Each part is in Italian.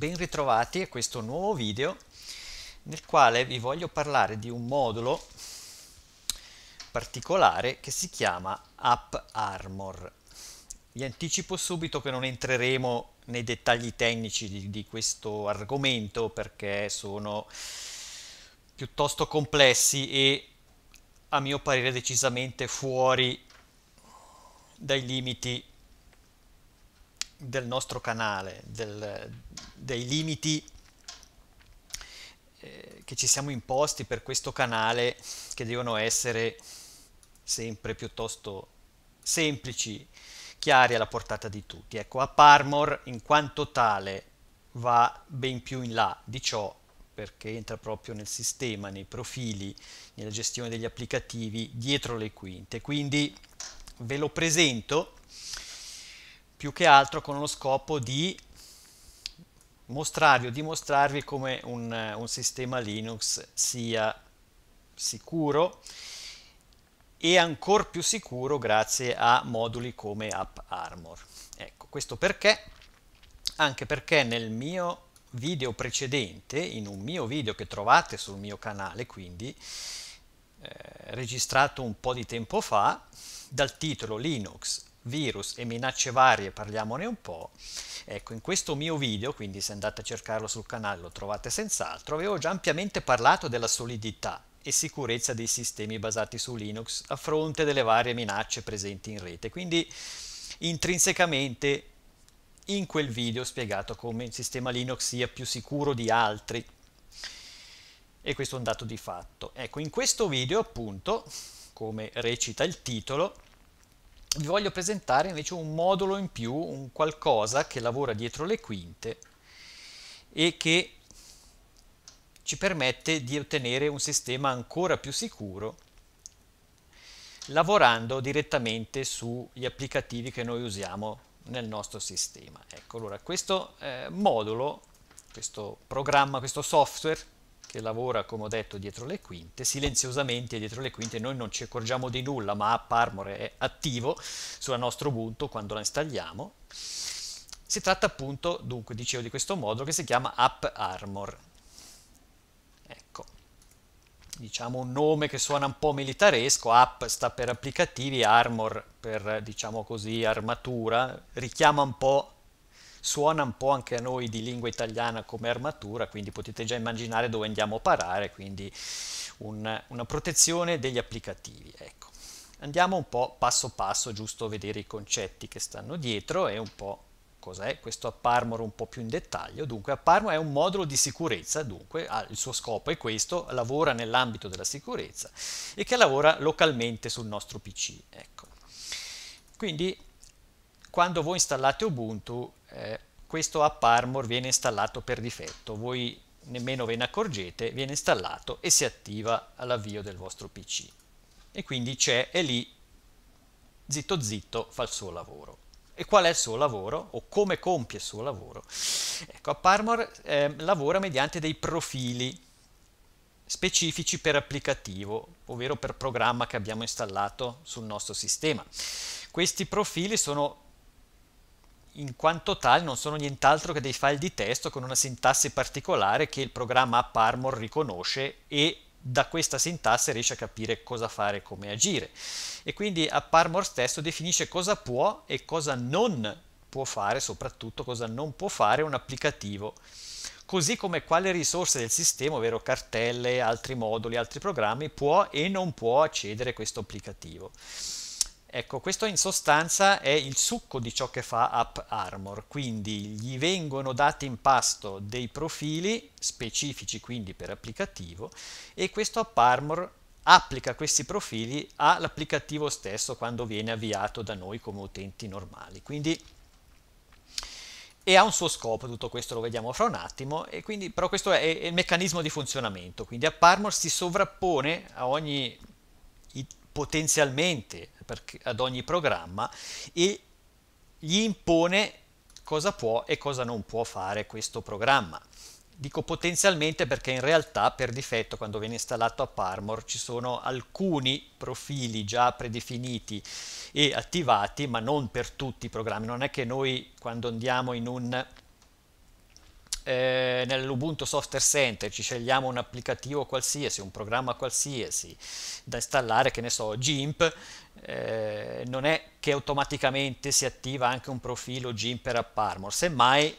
ben ritrovati a questo nuovo video nel quale vi voglio parlare di un modulo particolare che si chiama App Armor. Vi anticipo subito che non entreremo nei dettagli tecnici di, di questo argomento perché sono piuttosto complessi e a mio parere decisamente fuori dai limiti del nostro canale, del, dei limiti eh, che ci siamo imposti per questo canale che devono essere sempre piuttosto semplici, chiari alla portata di tutti. Ecco, a Parmor in quanto tale va ben più in là di ciò perché entra proprio nel sistema, nei profili, nella gestione degli applicativi dietro le quinte. Quindi ve lo presento più che altro con lo scopo di mostrarvi o dimostrarvi come un, un sistema Linux sia sicuro e ancora più sicuro grazie a moduli come AppArmor. Ecco, questo perché? Anche perché nel mio video precedente, in un mio video che trovate sul mio canale, quindi eh, registrato un po' di tempo fa, dal titolo Linux virus e minacce varie, parliamone un po'. Ecco, in questo mio video, quindi se andate a cercarlo sul canale lo trovate senz'altro, avevo già ampiamente parlato della solidità e sicurezza dei sistemi basati su Linux a fronte delle varie minacce presenti in rete. Quindi intrinsecamente in quel video ho spiegato come il sistema Linux sia più sicuro di altri e questo è un dato di fatto. Ecco, in questo video appunto, come recita il titolo, vi voglio presentare invece un modulo in più, un qualcosa che lavora dietro le quinte e che ci permette di ottenere un sistema ancora più sicuro lavorando direttamente sugli applicativi che noi usiamo nel nostro sistema. Ecco, allora questo eh, modulo, questo programma, questo software che lavora, come ho detto, dietro le quinte, silenziosamente dietro le quinte, noi non ci accorgiamo di nulla, ma App Armor è attivo sulla nostra Ubuntu quando la installiamo. Si tratta appunto, dunque, dicevo di questo modulo che si chiama App Armor. Ecco, diciamo un nome che suona un po' militaresco, App sta per applicativi, Armor per, diciamo così, armatura, richiama un po' suona un po' anche a noi di lingua italiana come armatura, quindi potete già immaginare dove andiamo a parare, quindi un, una protezione degli applicativi. Ecco. Andiamo un po' passo passo, giusto a vedere i concetti che stanno dietro e un po' cos'è questo App Armor un po' più in dettaglio. Dunque App Armor è un modulo di sicurezza, dunque ha, il suo scopo è questo, lavora nell'ambito della sicurezza e che lavora localmente sul nostro PC. Ecco. Quindi quando voi installate Ubuntu eh, questo app Armor viene installato per difetto, voi nemmeno ve ne accorgete, viene installato e si attiva all'avvio del vostro PC. E quindi c'è e lì zitto zitto fa il suo lavoro. E qual è il suo lavoro o come compie il suo lavoro? Ecco, App Armor eh, lavora mediante dei profili specifici per applicativo, ovvero per programma che abbiamo installato sul nostro sistema. Questi profili sono in quanto tali non sono nient'altro che dei file di testo con una sintassi particolare che il programma App riconosce e da questa sintassi riesce a capire cosa fare e come agire. E quindi App stesso definisce cosa può e cosa non può fare, soprattutto cosa non può fare un applicativo, così come quale risorse del sistema, ovvero cartelle, altri moduli, altri programmi, può e non può accedere questo applicativo. Ecco, questo in sostanza è il succo di ciò che fa AppArmor, quindi gli vengono dati in pasto dei profili specifici quindi per applicativo e questo AppArmor applica questi profili all'applicativo stesso quando viene avviato da noi come utenti normali. Quindi e ha un suo scopo, tutto questo lo vediamo fra un attimo, quindi, però questo è, è, il meccanismo di funzionamento, quindi AppArmor si sovrappone a ogni potenzialmente ad ogni programma e gli impone cosa può e cosa non può fare questo programma. Dico potenzialmente perché in realtà per difetto quando viene installato a Parmor ci sono alcuni profili già predefiniti e attivati ma non per tutti i programmi. Non è che noi quando andiamo in un eh, nell'Ubuntu Software Center ci scegliamo un applicativo qualsiasi, un programma qualsiasi da installare, che ne so, GIMP, eh, non è che automaticamente si attiva anche un profilo GIMP per AppArmor, semmai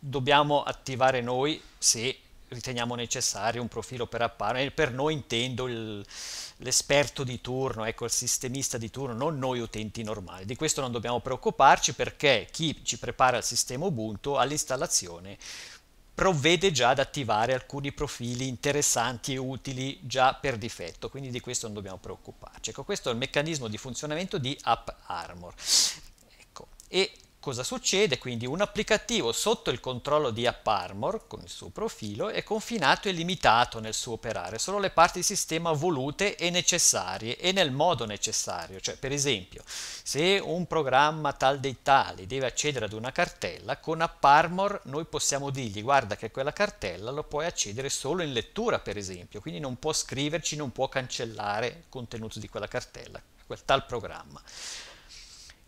dobbiamo attivare noi se riteniamo necessario un profilo per apparire, per noi intendo l'esperto di turno, ecco il sistemista di turno, non noi utenti normali. Di questo non dobbiamo preoccuparci perché chi ci prepara il sistema Ubuntu all'installazione provvede già ad attivare alcuni profili interessanti e utili già per difetto, quindi di questo non dobbiamo preoccuparci. Ecco, questo è il meccanismo di funzionamento di App Armor. Ecco, e Cosa succede? Quindi un applicativo sotto il controllo di AppArmor, con il suo profilo, è confinato e limitato nel suo operare, solo le parti di sistema volute e necessarie e nel modo necessario. Cioè, per esempio, se un programma tal dei tali deve accedere ad una cartella, con AppArmor noi possiamo dirgli guarda che quella cartella lo puoi accedere solo in lettura, per esempio, quindi non può scriverci, non può cancellare il contenuto di quella cartella, quel tal programma.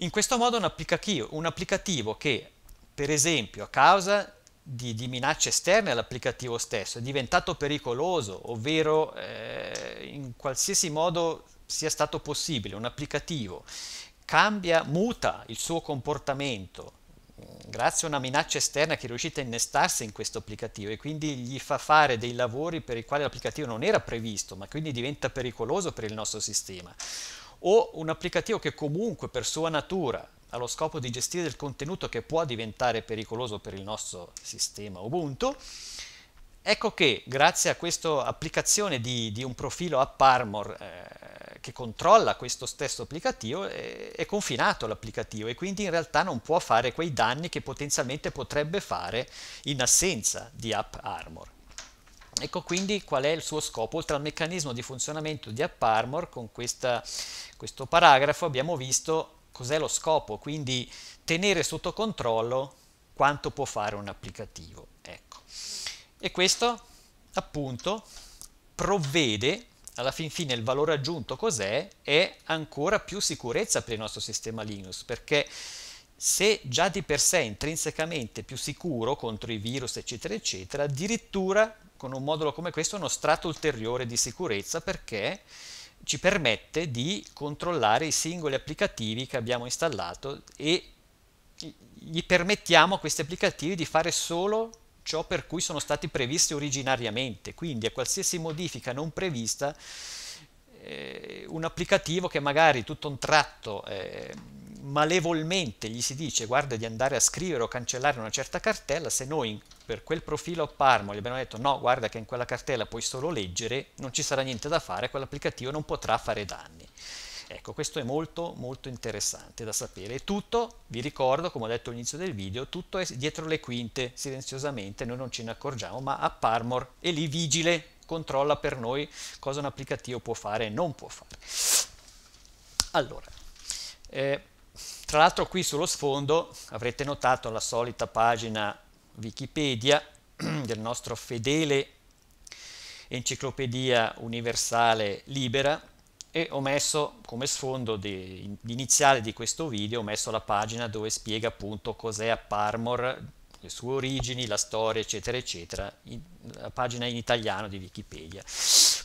In questo modo un applicativo, un applicativo che, per esempio, a causa di, di, minacce esterne all'applicativo stesso, è diventato pericoloso, ovvero eh, in qualsiasi modo sia stato possibile, un applicativo cambia, muta il suo comportamento mm, grazie a una minaccia esterna che è riuscita a innestarsi in questo applicativo e quindi gli fa fare dei lavori per i quali l'applicativo non era previsto, ma quindi diventa pericoloso per il nostro sistema o un applicativo che comunque per sua natura ha lo scopo di gestire del contenuto che può diventare pericoloso per il nostro sistema Ubuntu, ecco che grazie a questa applicazione di, di un profilo app armor eh, che controlla questo stesso applicativo eh, è confinato l'applicativo e quindi in realtà non può fare quei danni che potenzialmente potrebbe fare in assenza di app armor. Ecco quindi qual è il suo scopo. Oltre al meccanismo di funzionamento di AppArmor, con questa, questo paragrafo abbiamo visto cos'è lo scopo, quindi tenere sotto controllo quanto può fare un applicativo. Ecco. E questo appunto provvede alla fin fine il valore aggiunto cos'è? È ancora più sicurezza per il nostro sistema Linux perché se già di per sé intrinsecamente più sicuro contro i virus, eccetera, eccetera, addirittura con un modulo come questo uno strato ulteriore di sicurezza perché ci permette di controllare i singoli applicativi che abbiamo installato e gli permettiamo a questi applicativi di fare solo ciò per cui sono stati previsti originariamente, quindi a qualsiasi modifica non prevista eh, un applicativo che magari tutto un tratto eh, malevolmente gli si dice guarda di andare a scrivere o cancellare una certa cartella, se noi per quel profilo a Parma gli abbiamo detto no, guarda che in quella cartella puoi solo leggere, non ci sarà niente da fare, quell'applicativo non potrà fare danni. Ecco, questo è molto molto interessante da sapere. E tutto, vi ricordo, come ho detto all'inizio del video, tutto è dietro le quinte, silenziosamente, noi non ce ne accorgiamo, ma a Parmor è lì vigile, controlla per noi cosa un applicativo può fare e non può fare. Allora, eh, tra l'altro qui sullo sfondo avrete notato la solita pagina Wikipedia del nostro fedele enciclopedia universale libera e ho messo come sfondo di, iniziale di questo video ho messo la pagina dove spiega appunto cos'è a Parmor, le sue origini, la storia eccetera eccetera, in, la pagina in italiano di Wikipedia.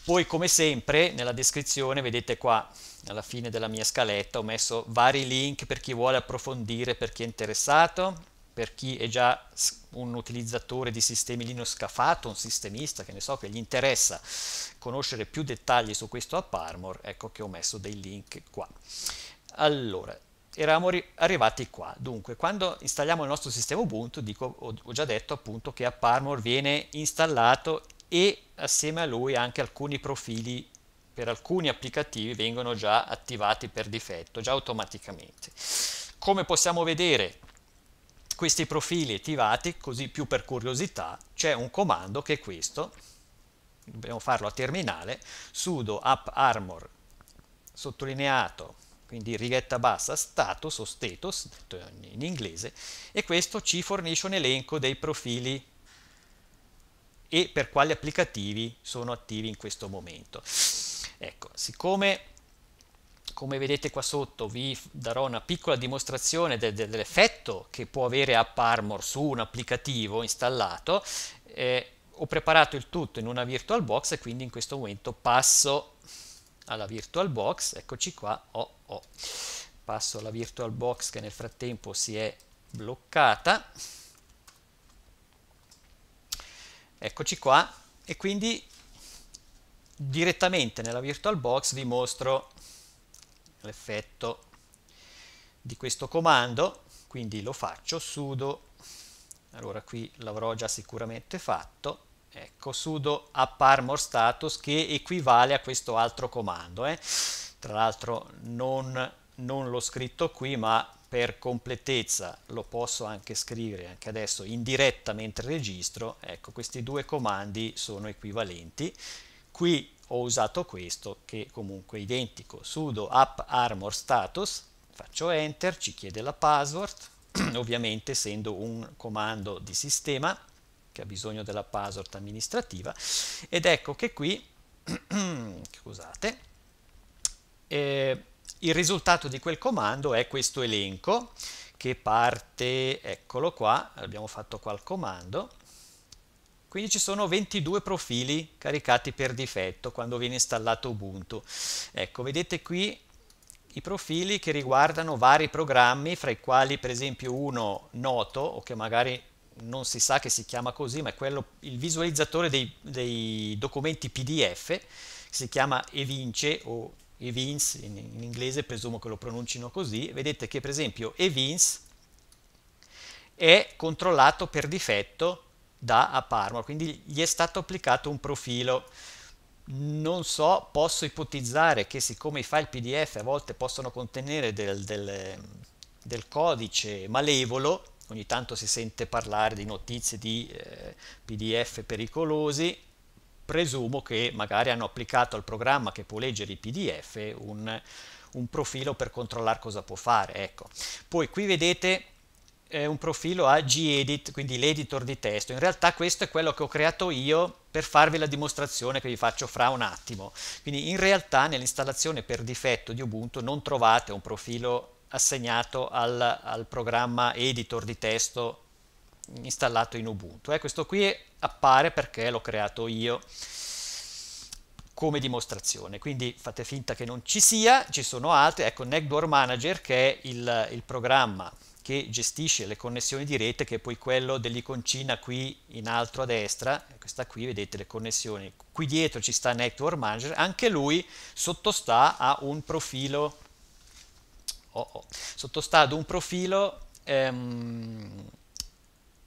Poi come sempre nella descrizione vedete qua alla fine della mia scaletta ho messo vari link per chi vuole approfondire, per chi è interessato, per chi è già un utilizzatore di sistemi Linux scafato, un sistemista che ne so che gli interessa conoscere più dettagli su questo app armor, ecco che ho messo dei link qua. Allora, eravamo arrivati qua. Dunque, quando installiamo il nostro sistema Ubuntu, dico, ho, già detto appunto che App Armor viene installato e assieme a lui anche alcuni profili per alcuni applicativi vengono già attivati per difetto, già automaticamente. Come possiamo vedere questi profili attivati, così più per curiosità, c'è un comando che è questo, dobbiamo farlo a terminale, sudo app armor sottolineato, quindi righetta bassa, status o status in inglese, e questo ci fornisce un elenco dei profili e per quali applicativi sono attivi in questo momento. Ecco, siccome come vedete qua sotto vi darò una piccola dimostrazione de de dell'effetto che può avere App Armor su un applicativo installato, eh, ho preparato il tutto in una VirtualBox e quindi in questo momento passo alla VirtualBox, eccoci qua, oh, oh. passo alla VirtualBox che nel frattempo si è bloccata, Eccoci qua e quindi direttamente nella VirtualBox vi mostro l'effetto di questo comando, quindi lo faccio sudo, allora qui l'avrò già sicuramente fatto, ecco sudo apparmor status che equivale a questo altro comando, eh. tra l'altro non, non l'ho scritto qui ma per completezza lo posso anche scrivere anche adesso in diretta mentre registro, ecco questi due comandi sono equivalenti, qui ho usato questo che comunque è identico, sudo app armor status, faccio enter, ci chiede la password, ovviamente essendo un comando di sistema che ha bisogno della password amministrativa ed ecco che qui, scusate, eh, il risultato di quel comando è questo elenco che parte, eccolo qua, abbiamo fatto qua il comando, quindi ci sono 22 profili caricati per difetto quando viene installato Ubuntu. Ecco, vedete qui i profili che riguardano vari programmi, fra i quali per esempio uno noto o che magari non si sa che si chiama così, ma è quello, il visualizzatore dei, dei documenti PDF, si chiama Evince o Evins in, in inglese presumo che lo pronuncino così, vedete che per esempio Evins è controllato per difetto da Aparmor, quindi gli è stato applicato un profilo. Non so, posso ipotizzare che siccome i file PDF a volte possono contenere del, del, del codice malevolo, ogni tanto si sente parlare di notizie di eh, PDF pericolosi, presumo che magari hanno applicato al programma che può leggere i PDF un, un profilo per controllare cosa può fare. Ecco. Poi qui vedete eh, un profilo a gedit, quindi l'editor di testo. In realtà questo è quello che ho creato io per farvi la dimostrazione che vi faccio fra un attimo. Quindi in realtà nell'installazione per difetto di Ubuntu non trovate un profilo assegnato al, al programma editor di testo installato in Ubuntu. Eh, questo qui appare perché l'ho creato io come dimostrazione, quindi fate finta che non ci sia, ci sono altri, ecco Network Manager che è il, il programma che gestisce le connessioni di rete, che è poi quello dell'iconcina qui in alto a destra, questa qui vedete le connessioni, qui dietro ci sta Network Manager, anche lui sottostà a un profilo, oh oh, sottostà ad un profilo ehm,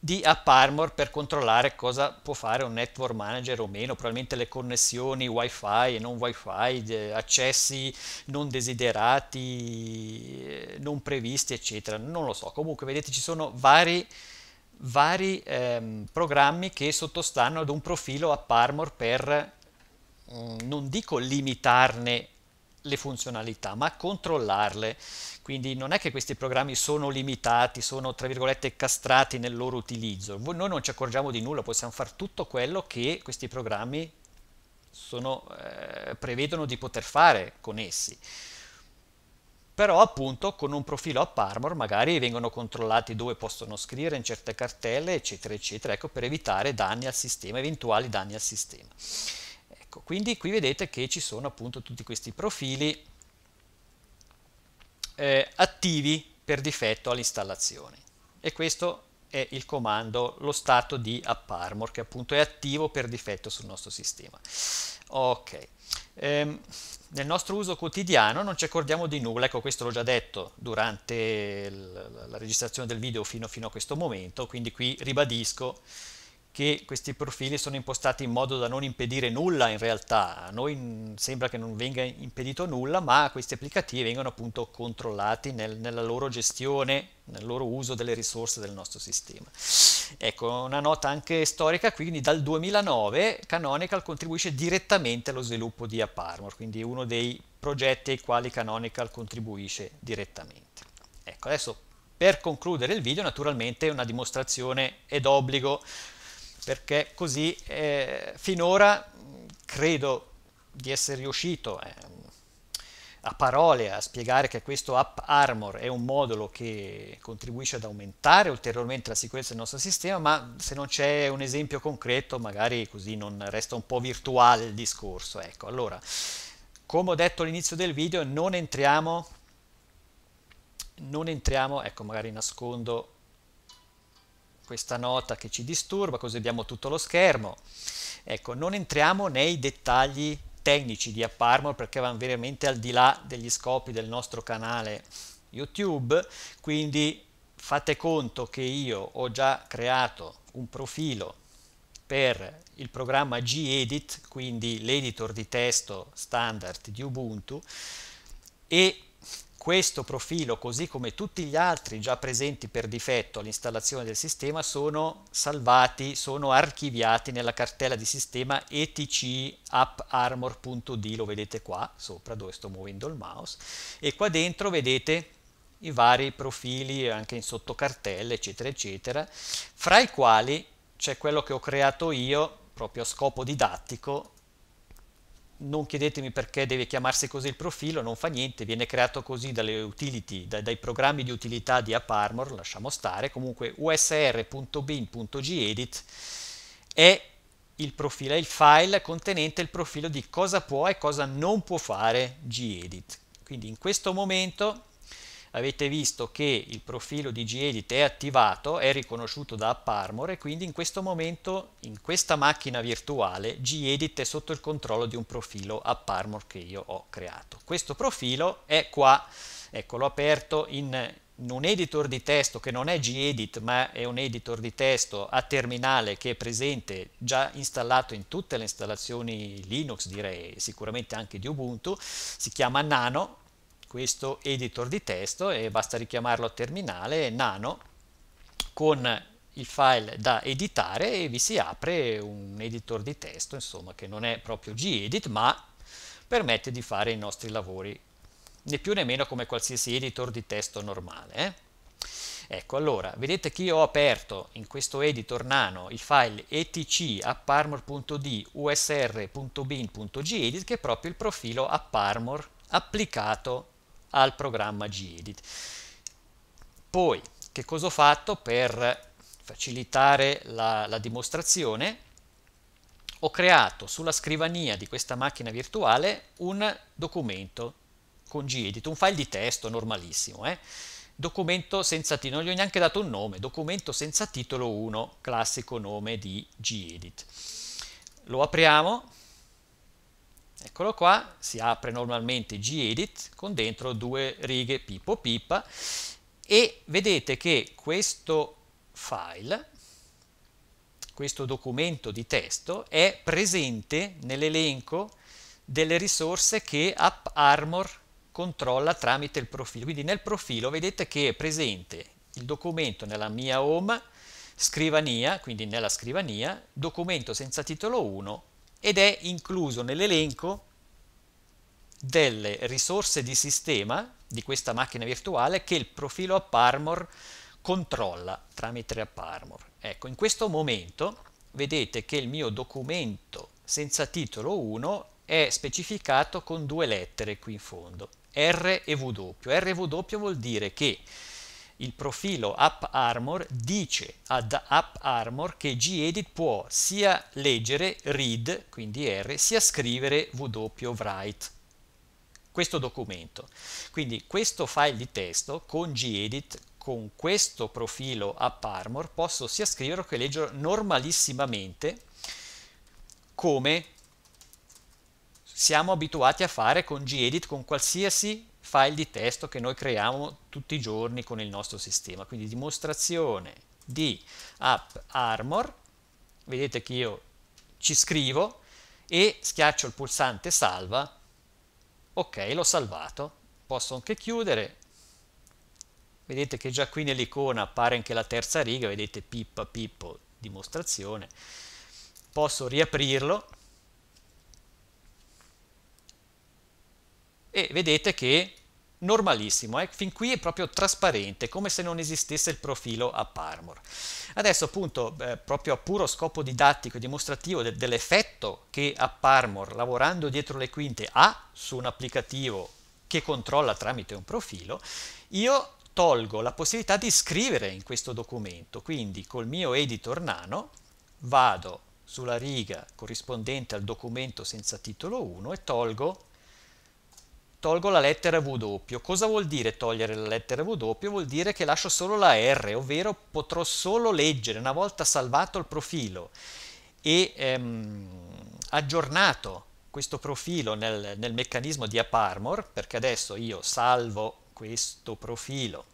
di App Armor per controllare cosa può fare un network manager o meno, probabilmente le connessioni wifi e non wifi, accessi non desiderati, eh, non previsti, eccetera. Non lo so. Comunque, vedete, ci sono vari, vari ehm, programmi che sottostanno ad un profilo App Armor per mm, non dico limitarne le funzionalità, ma controllarle. Quindi non è che questi programmi sono limitati, sono tra virgolette castrati nel loro utilizzo. Noi non ci accorgiamo di nulla, possiamo fare tutto quello che questi programmi sono, eh, prevedono di poter fare con essi. Però appunto con un profilo a armor magari vengono controllati dove possono scrivere in certe cartelle, eccetera, eccetera, ecco per evitare danni al sistema, eventuali danni al sistema. Ecco, quindi qui vedete che ci sono appunto tutti questi profili eh, attivi per difetto all'installazione. E questo è il comando, lo stato di AppArmor, che appunto è attivo per difetto sul nostro sistema. Ok. Ehm, nel nostro uso quotidiano non ci accordiamo di nulla, ecco questo l'ho già detto durante la registrazione del video fino, fino a questo momento, quindi qui ribadisco che questi profili sono impostati in modo da non impedire nulla in realtà, a noi sembra che non venga impedito nulla, ma questi applicativi vengono appunto controllati nel, nella loro gestione, nel loro uso delle risorse del nostro sistema. Ecco, una nota anche storica, quindi dal 2009 Canonical contribuisce direttamente allo sviluppo di App Armor, quindi uno dei progetti ai quali Canonical contribuisce direttamente. Ecco, adesso per concludere il video naturalmente una dimostrazione è d'obbligo, perché così eh, finora credo di essere riuscito eh, a parole a spiegare che questo App Armor è un modulo che contribuisce ad aumentare ulteriormente la sicurezza del nostro sistema, ma se non c'è un esempio concreto magari così non resta un po' virtuale il discorso. Ecco, allora, come ho detto all'inizio del video, non entriamo, non entriamo, ecco magari nascondo questa nota che ci disturba, così abbiamo tutto lo schermo. Ecco, non entriamo nei dettagli tecnici di AppArmor perché vanno veramente al di là degli scopi del nostro canale YouTube, quindi fate conto che io ho già creato un profilo per il programma gedit, quindi l'editor di testo standard di Ubuntu, e questo profilo, così come tutti gli altri già presenti per difetto all'installazione del sistema, sono salvati, sono archiviati nella cartella di sistema etcapparmor.d, lo vedete qua sopra dove sto muovendo il mouse, e qua dentro vedete i vari profili anche in sottocartelle eccetera eccetera, fra i quali c'è quello che ho creato io proprio a scopo didattico non chiedetemi perché deve chiamarsi così il profilo, non fa niente, viene creato così dalle utility, da, dai programmi di utilità di AppArmor, lasciamo stare, comunque usr.bin.gedit è il profilo, è il file contenente il profilo di cosa può e cosa non può fare gedit. Quindi in questo momento avete visto che il profilo di Gedit è attivato, è riconosciuto da AppArmor e quindi in questo momento, in questa macchina virtuale, Gedit è sotto il controllo di un profilo AppArmor che io ho creato. Questo profilo è qua, eccolo aperto in in un editor di testo che non è gedit ma è un editor di testo a terminale che è presente già installato in tutte le installazioni Linux direi sicuramente anche di Ubuntu si chiama Nano questo editor di testo e basta richiamarlo a terminale nano con il file da editare e vi si apre un editor di testo insomma che non è proprio gedit ma permette di fare i nostri lavori né più né meno come qualsiasi editor di testo normale eh? ecco allora vedete che io ho aperto in questo editor nano il file etc apparmor.d usr.bin.gedit che è proprio il profilo apparmor applicato al programma gedit. Poi, che cosa ho fatto per facilitare la, la dimostrazione? Ho creato sulla scrivania di questa macchina virtuale un documento con gedit, un file di testo normalissimo, eh? documento senza titolo, non gli ho neanche dato un nome, documento senza titolo 1, classico nome di gedit. Lo apriamo, Eccolo qua, si apre normalmente gedit con dentro due righe pippo pippa e vedete che questo file, questo documento di testo è presente nell'elenco delle risorse che AppArmor controlla tramite il profilo. Quindi nel profilo vedete che è presente il documento nella mia home, scrivania, quindi nella scrivania, documento senza titolo 1 ed è incluso nell'elenco delle risorse di sistema di questa macchina virtuale che il profilo App Armor controlla tramite App Armor. Ecco, in questo momento vedete che il mio documento senza titolo 1 è specificato con due lettere qui in fondo, R e W. R e W vuol dire che il profilo AppArmor dice ad AppArmor che gedit può sia leggere read, quindi R, sia scrivere wwrite questo documento. Quindi questo file di testo con gedit con questo profilo AppArmor posso sia scrivere che leggere normalissimamente come siamo abituati a fare con gedit con qualsiasi file di testo che noi creiamo tutti i giorni con il nostro sistema. Quindi dimostrazione di app armor, vedete che io ci scrivo e schiaccio il pulsante salva, ok l'ho salvato, posso anche chiudere, vedete che già qui nell'icona appare anche la terza riga, vedete pippa pippo dimostrazione, posso riaprirlo e vedete che normalissimo, eh? fin qui è proprio trasparente, come se non esistesse il profilo a Parmor. Adesso appunto, eh, proprio a puro scopo didattico e dimostrativo de dell'effetto che a Parmor, lavorando dietro le quinte, ha su un applicativo che controlla tramite un profilo, io tolgo la possibilità di scrivere in questo documento, quindi col mio editor nano vado sulla riga corrispondente al documento senza titolo 1 e tolgo tolgo la lettera W. Cosa vuol dire togliere la lettera W? Vuol dire che lascio solo la R, ovvero potrò solo leggere una volta salvato il profilo e ehm, aggiornato questo profilo nel, nel meccanismo di AppArmor, perché adesso io salvo questo profilo,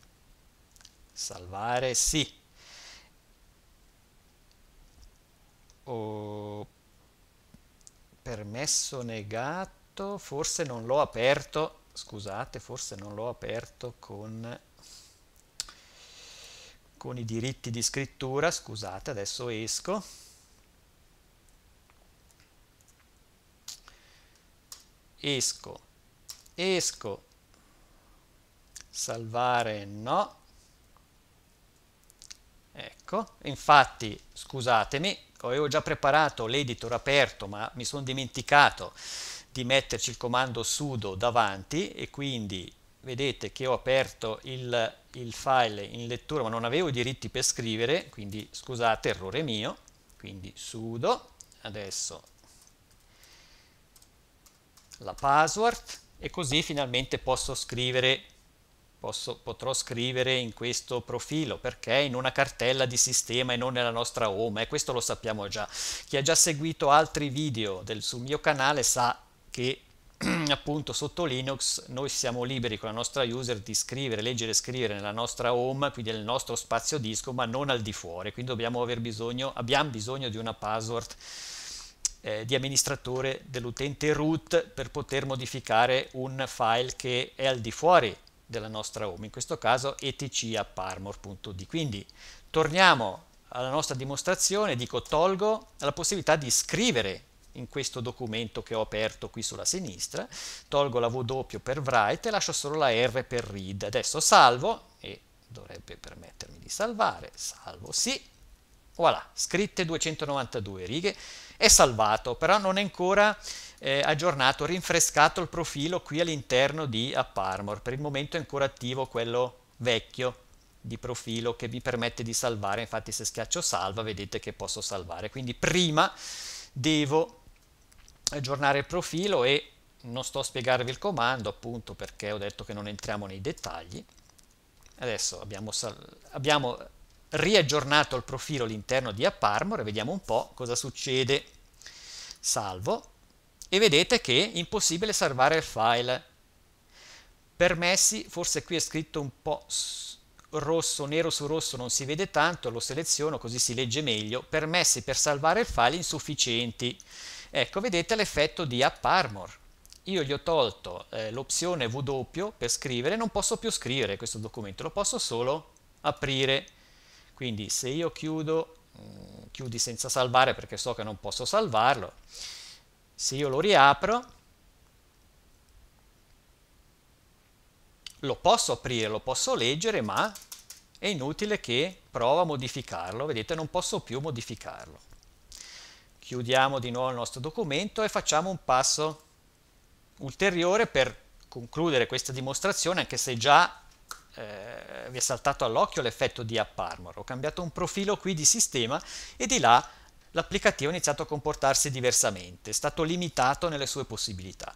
salvare sì, o permesso negato, aperto, forse non l'ho aperto, scusate, forse non l'ho aperto con, con i diritti di scrittura, scusate, adesso esco. Esco, esco, salvare no, Ecco, infatti, scusatemi, avevo già preparato l'editor aperto, ma mi sono dimenticato di metterci il comando sudo davanti e quindi vedete che ho aperto il, il file in lettura ma non avevo i diritti per scrivere, quindi scusate, errore mio, quindi sudo, adesso la password e così finalmente posso scrivere posso, potrò scrivere in questo profilo perché in una cartella di sistema e non nella nostra home e eh, questo lo sappiamo già chi ha già seguito altri video del, sul mio canale sa che appunto sotto Linux noi siamo liberi con la nostra user di scrivere, leggere e scrivere nella nostra home, quindi nel nostro spazio disco, ma non al di fuori, quindi bisogno, abbiamo bisogno di una password eh, di amministratore dell'utente root per poter modificare un file che è al di fuori della nostra home, in questo caso etc Quindi torniamo alla nostra dimostrazione, dico tolgo la possibilità di scrivere in questo documento che ho aperto qui sulla sinistra, tolgo la W per write e lascio solo la R per read. Adesso salvo e dovrebbe permettermi di salvare, salvo sì, voilà, scritte 292 righe, è salvato, però non è ancora eh, aggiornato, rinfrescato il profilo qui all'interno di AppArmor, per il momento è ancora attivo quello vecchio di profilo che mi permette di salvare, infatti se schiaccio salva vedete che posso salvare, quindi prima devo aggiornare il profilo e non sto a spiegarvi il comando appunto perché ho detto che non entriamo nei dettagli adesso abbiamo, abbiamo riaggiornato il profilo all'interno di AppArmor e vediamo un po' cosa succede salvo e vedete che è impossibile salvare il file permessi forse qui è scritto un po' rosso, nero su rosso non si vede tanto, lo seleziono così si legge meglio, permessi per salvare il file insufficienti. Ecco, vedete l'effetto di App Armor. Io gli ho tolto eh, l'opzione W per scrivere, non posso più scrivere questo documento, lo posso solo aprire. Quindi se io chiudo, mh, mm, chiudi senza salvare perché so che non posso salvarlo, se io lo riapro, lo posso aprire, lo posso leggere, ma è inutile che prova a modificarlo, vedete non posso più modificarlo chiudiamo di nuovo il nostro documento e facciamo un passo ulteriore per concludere questa dimostrazione, anche se già eh, vi è saltato all'occhio l'effetto di App Armor. Ho cambiato un profilo qui di sistema e di là l'applicativo ha iniziato a comportarsi diversamente, è stato limitato nelle sue possibilità.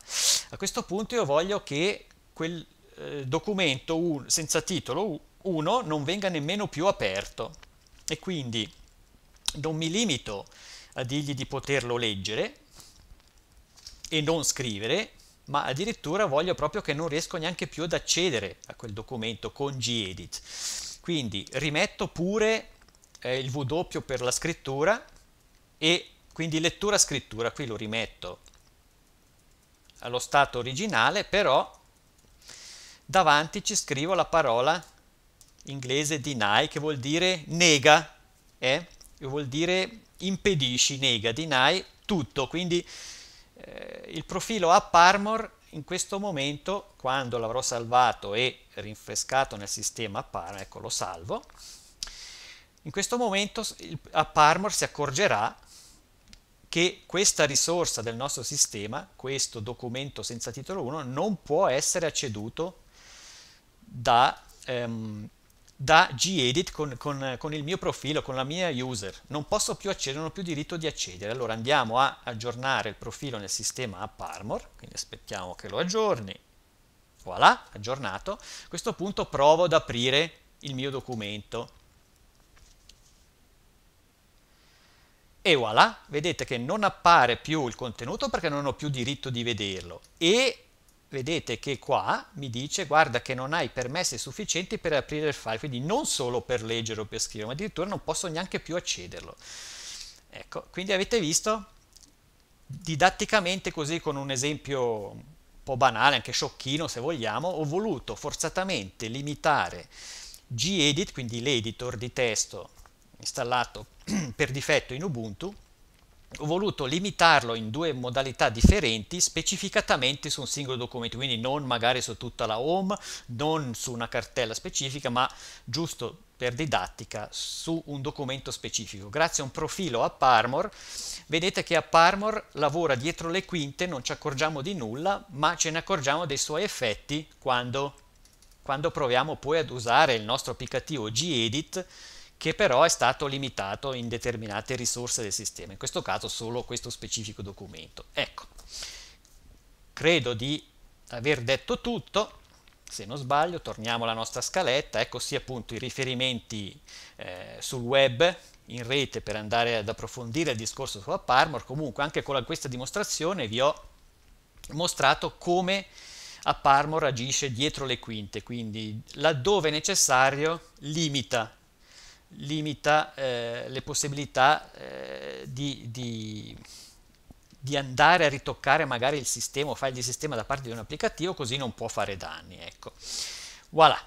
A questo punto io voglio che quel eh, documento un, senza titolo 1 non venga nemmeno più aperto e quindi non mi limito a dirgli di poterlo leggere e non scrivere, ma addirittura voglio proprio che non riesco neanche più ad accedere a quel documento con gedit. Quindi rimetto pure eh, il W per la scrittura e quindi lettura-scrittura, qui lo rimetto allo stato originale, però davanti ci scrivo la parola inglese deny che vuol dire nega, eh? vuol dire impedisci, nega, deny tutto, quindi eh, il profilo app armor in questo momento quando l'avrò salvato e rinfrescato nel sistema app armor, ecco lo salvo, in questo momento app armor si accorgerà che questa risorsa del nostro sistema, questo documento senza titolo 1, non può essere acceduto da, ehm, da gedit con, con, con, il mio profilo, con la mia user, non posso più accedere, non ho più diritto di accedere, allora andiamo a aggiornare il profilo nel sistema app armor, quindi aspettiamo che lo aggiorni, voilà, aggiornato, a questo punto provo ad aprire il mio documento, e voilà, vedete che non appare più il contenuto perché non ho più diritto di vederlo, e vedete che qua mi dice guarda che non hai permessi sufficienti per aprire il file, quindi non solo per leggere o per scrivere, ma addirittura non posso neanche più accederlo. Ecco, quindi avete visto didatticamente così con un esempio un po' banale, anche sciocchino se vogliamo, ho voluto forzatamente limitare gedit, quindi l'editor di testo installato per difetto in Ubuntu, ho voluto limitarlo in due modalità differenti specificatamente su un singolo documento, quindi non magari su tutta la home, non su una cartella specifica, ma giusto per didattica su un documento specifico. Grazie a un profilo a Parmor, vedete che a Parmor lavora dietro le quinte, non ci accorgiamo di nulla, ma ce ne accorgiamo dei suoi effetti quando, quando proviamo poi ad usare il nostro applicativo Gedit che però è stato limitato in determinate risorse del sistema, in questo caso solo questo specifico documento. Ecco, credo di aver detto tutto, se non sbaglio, torniamo alla nostra scaletta, ecco sì appunto i riferimenti eh, sul web in rete per andare ad approfondire il discorso sulla Parmor, comunque anche con questa dimostrazione vi ho mostrato come a Parmor agisce dietro le quinte, quindi laddove necessario limita limita eh, le possibilità eh, di, di, di, andare a ritoccare magari il sistema o file di sistema da parte di un applicativo, così non può fare danni. Ecco. Voilà,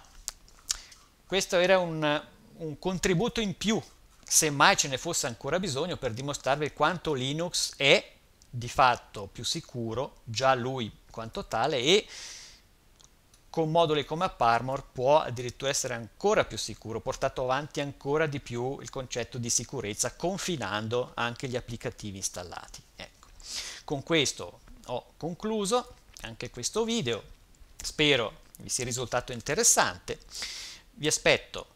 questo era un, un contributo in più, se mai ce ne fosse ancora bisogno, per dimostrarvi quanto Linux è di fatto più sicuro, già lui quanto tale, e con moduli come Parmor può addirittura essere ancora più sicuro, portato avanti ancora di più il concetto di sicurezza, confinando anche gli applicativi installati. Ecco. Con questo ho concluso anche questo video, spero vi sia risultato interessante, vi aspetto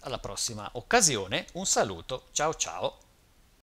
alla prossima occasione, un saluto, ciao ciao!